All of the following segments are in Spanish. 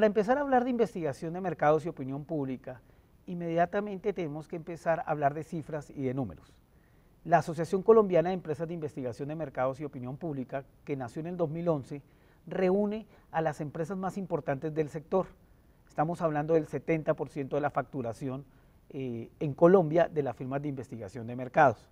Para empezar a hablar de investigación de mercados y opinión pública, inmediatamente tenemos que empezar a hablar de cifras y de números. La Asociación Colombiana de Empresas de Investigación de Mercados y Opinión Pública, que nació en el 2011, reúne a las empresas más importantes del sector. Estamos hablando del 70% de la facturación eh, en Colombia de las firmas de investigación de mercados.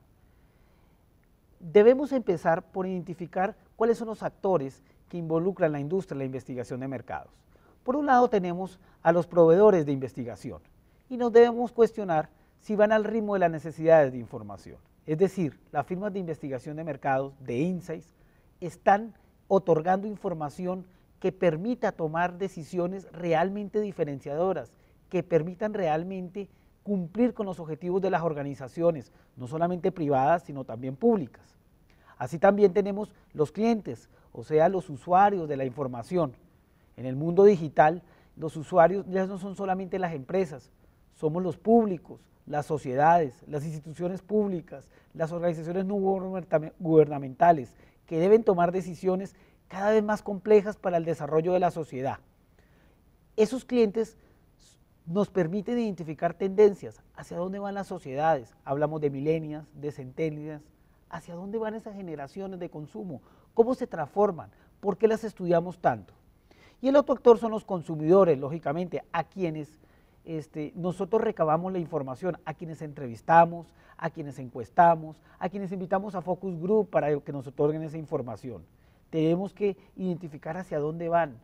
Debemos empezar por identificar cuáles son los actores que involucran la industria en la investigación de mercados. Por un lado tenemos a los proveedores de investigación y nos debemos cuestionar si van al ritmo de las necesidades de información. Es decir, las firmas de investigación de mercados, de insights, están otorgando información que permita tomar decisiones realmente diferenciadoras, que permitan realmente cumplir con los objetivos de las organizaciones, no solamente privadas, sino también públicas. Así también tenemos los clientes, o sea, los usuarios de la información, en el mundo digital, los usuarios ya no son solamente las empresas, somos los públicos, las sociedades, las instituciones públicas, las organizaciones no gubernamentales, que deben tomar decisiones cada vez más complejas para el desarrollo de la sociedad. Esos clientes nos permiten identificar tendencias, hacia dónde van las sociedades, hablamos de milenias, de centenias, hacia dónde van esas generaciones de consumo, cómo se transforman, por qué las estudiamos tanto. Y el otro actor son los consumidores, lógicamente, a quienes este, nosotros recabamos la información, a quienes entrevistamos, a quienes encuestamos, a quienes invitamos a Focus Group para que nos otorguen esa información. Tenemos que identificar hacia dónde van,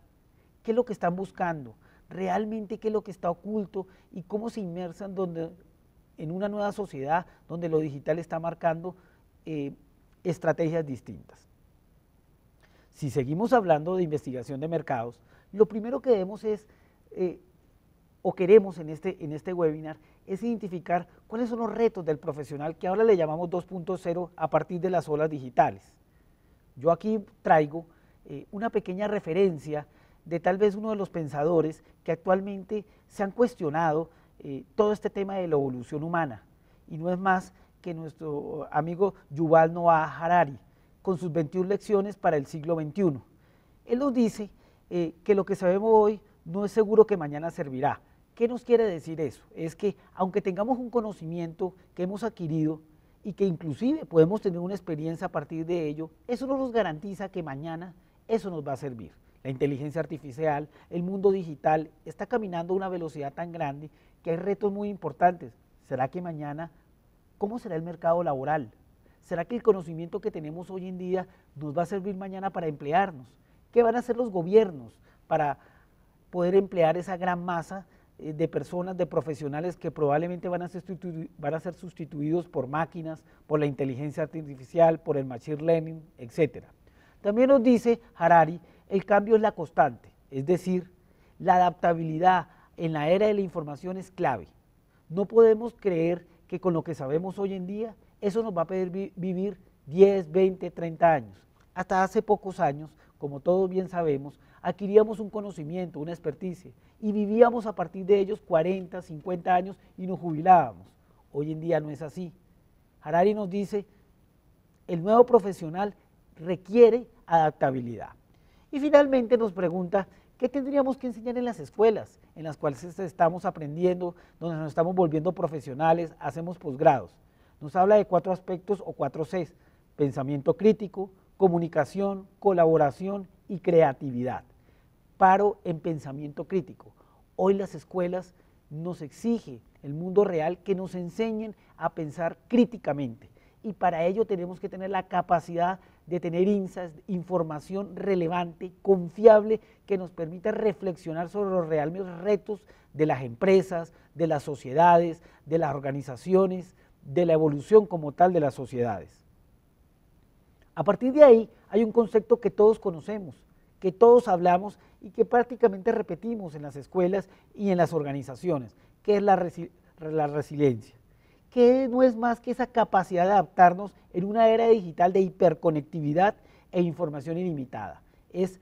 qué es lo que están buscando, realmente qué es lo que está oculto y cómo se inmersan donde, en una nueva sociedad donde lo digital está marcando eh, estrategias distintas si seguimos hablando de investigación de mercados, lo primero que debemos es, eh, o queremos en este, en este webinar, es identificar cuáles son los retos del profesional que ahora le llamamos 2.0 a partir de las olas digitales. Yo aquí traigo eh, una pequeña referencia de tal vez uno de los pensadores que actualmente se han cuestionado eh, todo este tema de la evolución humana. Y no es más que nuestro amigo Yuval Noah Harari, con sus 21 lecciones para el siglo XXI. Él nos dice eh, que lo que sabemos hoy no es seguro que mañana servirá. ¿Qué nos quiere decir eso? Es que aunque tengamos un conocimiento que hemos adquirido y que inclusive podemos tener una experiencia a partir de ello, eso no nos garantiza que mañana eso nos va a servir. La inteligencia artificial, el mundo digital está caminando a una velocidad tan grande que hay retos muy importantes. ¿Será que mañana, cómo será el mercado laboral? ¿Será que el conocimiento que tenemos hoy en día nos va a servir mañana para emplearnos? ¿Qué van a hacer los gobiernos para poder emplear esa gran masa eh, de personas, de profesionales que probablemente van a, ser sustituidos por máquinas, por la inteligencia artificial, por el machine learning, etcétera? También nos dice Harari, el cambio es la constante, es decir, la adaptabilidad en la era de la información es clave. No podemos creer que con lo que sabemos hoy en día eso nos va a pedir vivir 10, 20, 30 años. Hasta hace pocos años, como todos bien sabemos, adquiríamos un conocimiento, una experticia, y vivíamos a partir de ellos 40, 50 años y nos jubilábamos. Hoy en día no es así. Harari nos dice, el nuevo profesional requiere adaptabilidad. Y finalmente nos pregunta, ¿qué tendríamos que enseñar en las escuelas en las cuales estamos aprendiendo, donde nos estamos volviendo profesionales, hacemos posgrados? Nos habla de cuatro aspectos o cuatro Cs, pensamiento crítico, comunicación, colaboración y creatividad. Paro en pensamiento crítico. Hoy las escuelas nos exige el mundo real que nos enseñen a pensar críticamente y para ello tenemos que tener la capacidad de tener información relevante, confiable, que nos permita reflexionar sobre los reales retos de las empresas, de las sociedades, de las organizaciones, de la evolución como tal de las sociedades. A partir de ahí hay un concepto que todos conocemos, que todos hablamos y que prácticamente repetimos en las escuelas y en las organizaciones, que es la, resiliencia, que no es más que esa capacidad de adaptarnos en una era digital de hiperconectividad e información ilimitada. Es,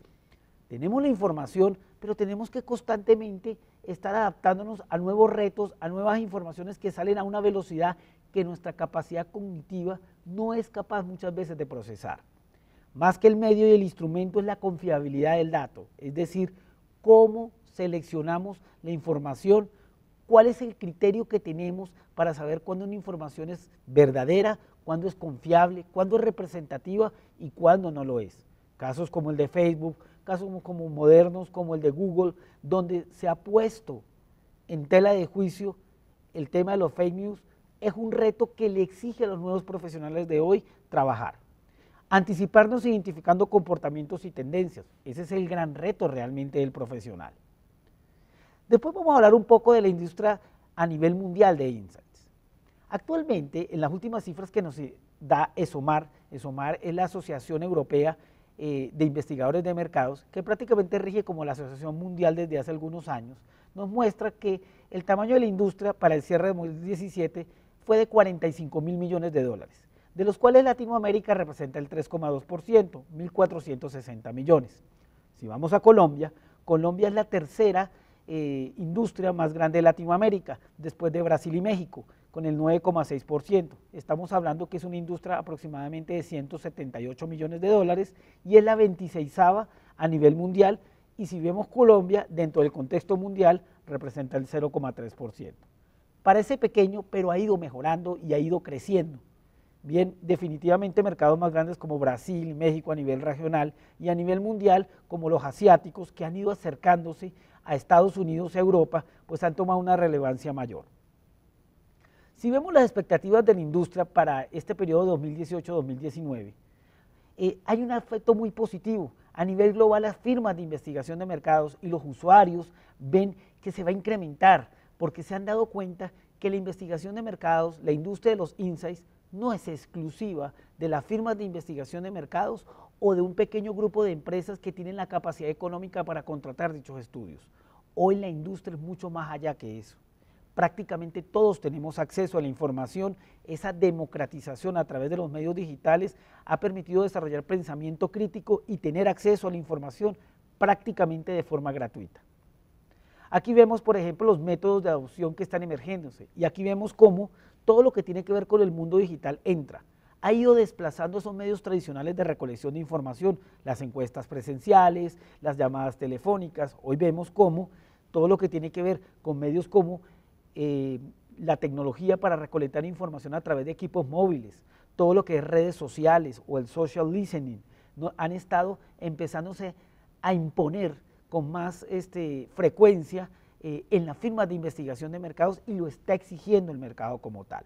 tenemos la información, pero tenemos que constantemente estar adaptándonos a nuevos retos, a nuevas informaciones que salen a una velocidad que nuestra capacidad cognitiva no es capaz muchas veces de procesar. Más que el medio y el instrumento es la confiabilidad del dato, es decir, cómo seleccionamos la información, cuál es el criterio que tenemos para saber cuándo una información es verdadera, cuándo es confiable, cuándo es representativa y cuándo no lo es. Casos como el de Facebook, casos como modernos, como el de Google, donde se ha puesto en tela de juicio el tema de los fake news es un reto que le exige a los nuevos profesionales de hoy trabajar. Anticiparnos identificando comportamientos y tendencias. Ese es el gran reto realmente del profesional. Después vamos a hablar un poco de la industria a nivel mundial de insights. Actualmente, en las últimas cifras que nos da ESOMAR, ESOMAR es la Asociación Europea eh, de Investigadores de Mercados, que prácticamente rige como la Asociación Mundial desde hace algunos años, nos muestra que el tamaño de la industria para el cierre de 2017 fue de 45 mil millones de dólares, de los cuales Latinoamérica representa el 3,2%, 1.460 millones. Si vamos a Colombia, Colombia es la tercera eh, industria más grande de Latinoamérica, después de Brasil y México, con el 9,6%. Estamos hablando que es una industria aproximadamente de 178 millones de dólares y es la 26 a nivel mundial y si vemos Colombia, dentro del contexto mundial, representa el 0,3%. Parece pequeño, pero ha ido mejorando y ha ido creciendo. Bien, definitivamente mercados más grandes como Brasil y México a nivel regional y a nivel mundial, como los asiáticos, que han ido acercándose a Estados Unidos y a Europa, pues han tomado una relevancia mayor. Si vemos las expectativas de la industria para este periodo 2018-2019, eh, hay un efecto muy positivo. A nivel global, las firmas de investigación de mercados y los usuarios ven que se va a incrementar porque se han dado cuenta que la investigación de mercados, la industria de los insights, no es exclusiva de las firmas de investigación de mercados o de un pequeño grupo de empresas que tienen la capacidad económica para contratar dichos estudios. Hoy la industria es mucho más allá que eso. Prácticamente todos tenemos acceso a la información. Esa democratización a través de los medios digitales ha permitido desarrollar pensamiento crítico y tener acceso a la información prácticamente de forma gratuita. Aquí vemos, por ejemplo, los métodos de adopción que están emergiéndose y aquí vemos cómo todo lo que tiene que ver con el mundo digital entra. Ha ido desplazando esos medios tradicionales de recolección de información, las encuestas presenciales, las llamadas telefónicas. Hoy vemos cómo todo lo que tiene que ver con medios como eh, la tecnología para recolectar información a través de equipos móviles, todo lo que es redes sociales o el social listening, han estado empezándose a imponer con más este, frecuencia eh, en la firma de investigación de mercados y lo está exigiendo el mercado como tal.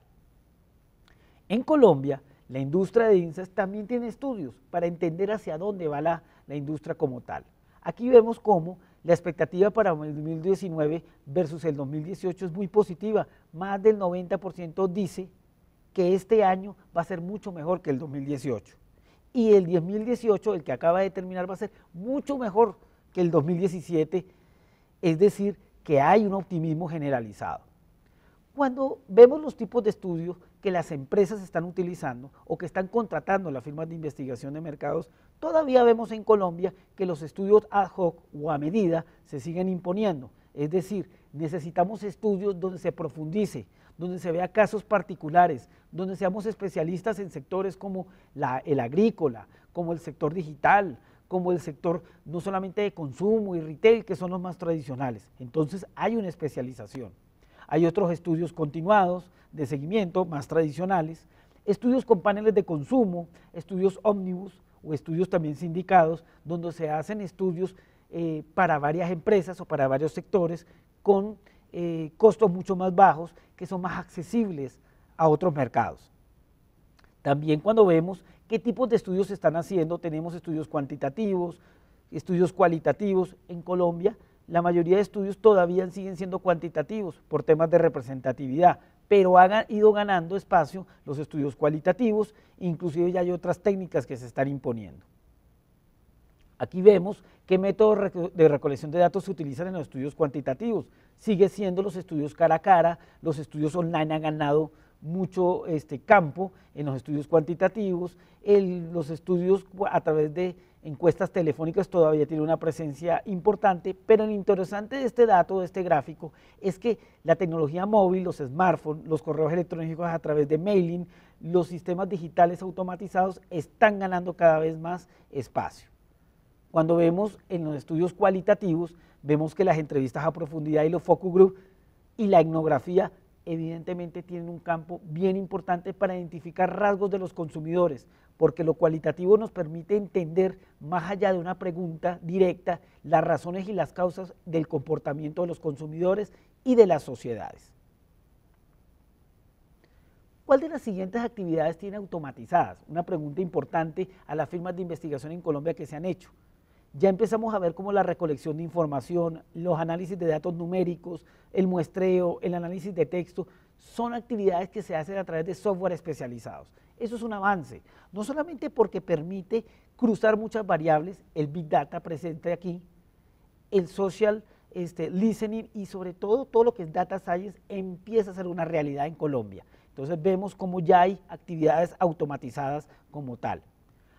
En Colombia, la industria de INSAS también tiene estudios para entender hacia dónde va la, la industria como tal. Aquí vemos cómo la expectativa para el 2019 versus el 2018 es muy positiva. Más del 90% dice que este año va a ser mucho mejor que el 2018. Y el 2018, el que acaba de terminar, va a ser mucho mejor que el 2017, es decir, que hay un optimismo generalizado. Cuando vemos los tipos de estudios que las empresas están utilizando o que están contratando las firmas de investigación de mercados, todavía vemos en Colombia que los estudios ad hoc o a medida se siguen imponiendo. Es decir, necesitamos estudios donde se profundice, donde se vea casos particulares, donde seamos especialistas en sectores como el agrícola, como el sector digital, como el sector no solamente de consumo y retail, que son los más tradicionales. Entonces hay una especialización. Hay otros estudios continuados de seguimiento, más tradicionales, estudios con paneles de consumo, estudios ómnibus o estudios también sindicados, donde se hacen estudios eh, para varias empresas o para varios sectores con eh, costos mucho más bajos que son más accesibles a otros mercados. También cuando vemos qué tipos de estudios se están haciendo. Tenemos estudios cuantitativos, estudios cualitativos. En Colombia, la mayoría de estudios todavía siguen siendo cuantitativos por temas de representatividad, pero han ido ganando espacio los estudios cualitativos, inclusive ya hay otras técnicas que se están imponiendo. Aquí vemos qué métodos de recolección de datos se utilizan en los estudios cuantitativos. Sigue siendo los estudios cara a cara, los estudios online han ganado mucho este, campo en los estudios cuantitativos, el, los estudios a través de encuestas telefónicas todavía tiene una presencia importante, pero lo interesante de este dato, de este gráfico, es que la tecnología móvil, los smartphones, los correos electrónicos a través de mailing, los sistemas digitales automatizados están ganando cada vez más espacio. Cuando vemos en los estudios cualitativos, vemos que las entrevistas a profundidad y los focus group y la etnografía evidentemente tienen un campo bien importante para identificar rasgos de los consumidores, porque lo cualitativo nos permite entender, más allá de una pregunta directa, las razones y las causas del comportamiento de los consumidores y de las sociedades. ¿Cuál de las siguientes actividades tiene automatizadas? Una pregunta importante a las firmas de investigación en Colombia que se han hecho ya empezamos a ver cómo la recolección de información, los análisis de datos numéricos, el muestreo, el análisis de texto, son actividades que se hacen a través de software especializados. Eso es un avance, no solamente porque permite cruzar muchas variables, el Big Data presente aquí, el social este, listening y sobre todo todo lo que es data science empieza a ser una realidad en Colombia. Entonces vemos cómo ya hay actividades automatizadas como tal.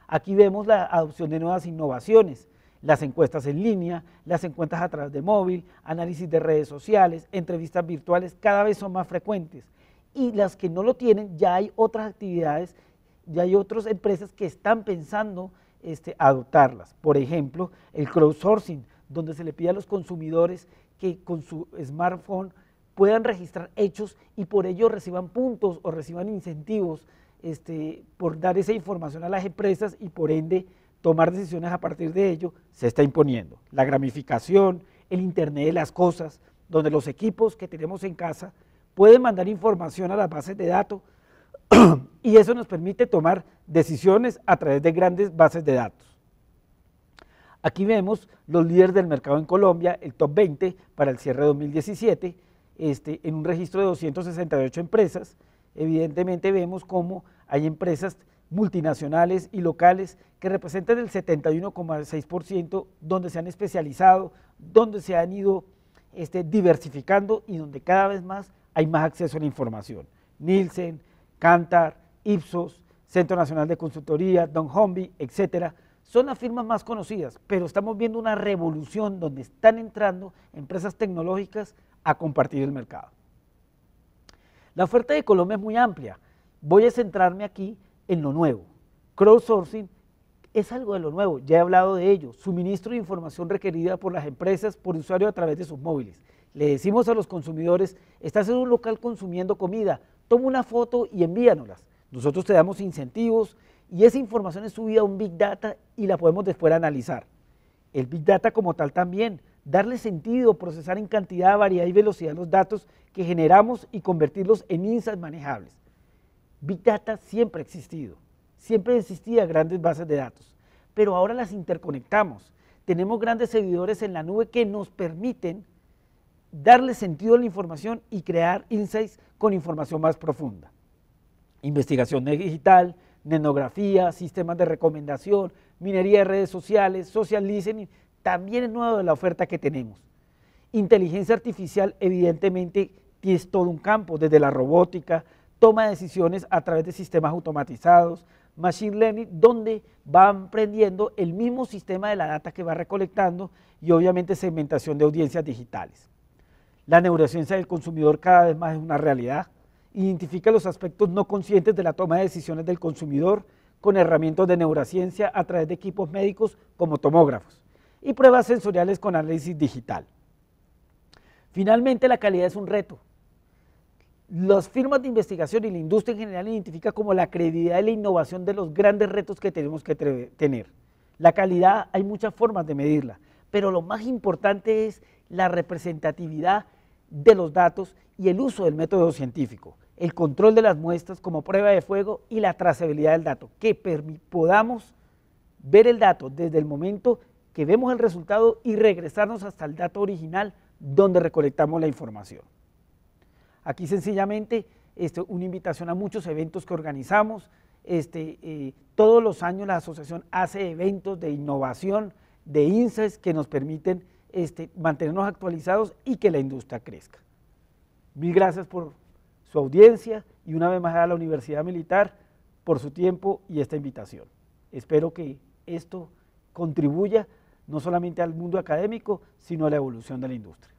Aquí vemos la adopción de nuevas innovaciones las encuestas en línea, las encuestas a través de móvil, análisis de redes sociales, entrevistas virtuales, cada vez son más frecuentes. Y las que no lo tienen, ya hay otras actividades, ya hay otras empresas que están pensando este, adoptarlas. Por ejemplo, el crowdsourcing, donde se le pide a los consumidores que con su smartphone puedan registrar hechos y por ello reciban puntos o reciban incentivos este, por dar esa información a las empresas y por ende tomar decisiones a partir de ello se está imponiendo. La gramificación, el Internet de las Cosas, donde los equipos que tenemos en casa pueden mandar información a las bases de datos y eso nos permite tomar decisiones a través de grandes bases de datos. Aquí vemos los líderes del mercado en Colombia, el top 20 para el cierre de 2017, este, en un registro de 268 empresas. Evidentemente vemos cómo hay empresas multinacionales y locales que representan el 71,6%, donde se han especializado, donde se han ido este, diversificando y donde cada vez más hay más acceso a la información. Nielsen, Cantar, Ipsos, Centro Nacional de Consultoría, Don Hombi, etcétera, son las firmas más conocidas, pero estamos viendo una revolución donde están entrando empresas tecnológicas a compartir el mercado. La oferta de Colombia es muy amplia. Voy a centrarme aquí en lo nuevo. Crowdsourcing es algo de lo nuevo, ya he hablado de ello, suministro de información requerida por las empresas por usuario a través de sus móviles. Le decimos a los consumidores, estás en un local consumiendo comida, toma una foto y envíanoslas. Nosotros te damos incentivos y esa información es subida a un Big Data y la podemos después analizar. El Big Data como tal también, darle sentido, procesar en cantidad, variedad y velocidad los datos que generamos y convertirlos en insights manejables. Big Data siempre ha existido, siempre existían grandes bases de datos, pero ahora las interconectamos. Tenemos grandes servidores en la nube que nos permiten darle sentido a la información y crear insights con información más profunda. Investigación digital, nenografía, sistemas de recomendación, minería de redes sociales, social listening, también es nuevo de la oferta que tenemos. Inteligencia artificial evidentemente es todo un campo, desde la robótica, toma de decisiones a través de sistemas automatizados, Machine Learning, donde va aprendiendo el mismo sistema de la data que va recolectando y obviamente segmentación de audiencias digitales. La neurociencia del consumidor cada vez más es una realidad, identifica los aspectos no conscientes de la toma de decisiones del consumidor con herramientas de neurociencia a través de equipos médicos como tomógrafos y pruebas sensoriales con análisis digital. Finalmente, la calidad es un reto, las firmas de investigación y la industria en general identifican como la credibilidad y la innovación de los grandes retos que tenemos que tener. La calidad hay muchas formas de medirla, pero lo más importante es la representatividad de los datos y el uso del método científico, el control de las muestras como prueba de fuego y la trazabilidad del dato, que podamos ver el dato desde el momento que vemos el resultado y regresarnos hasta el dato original donde recolectamos la información. Aquí sencillamente es este, una invitación a muchos eventos que organizamos. Este, eh, todos los años la asociación hace eventos de innovación, de inses que nos permiten este, mantenernos actualizados y que la industria crezca. Mil gracias por su audiencia y una vez más a la Universidad Militar por su tiempo y esta invitación. Espero que esto contribuya no solamente al mundo académico, sino a la evolución de la industria.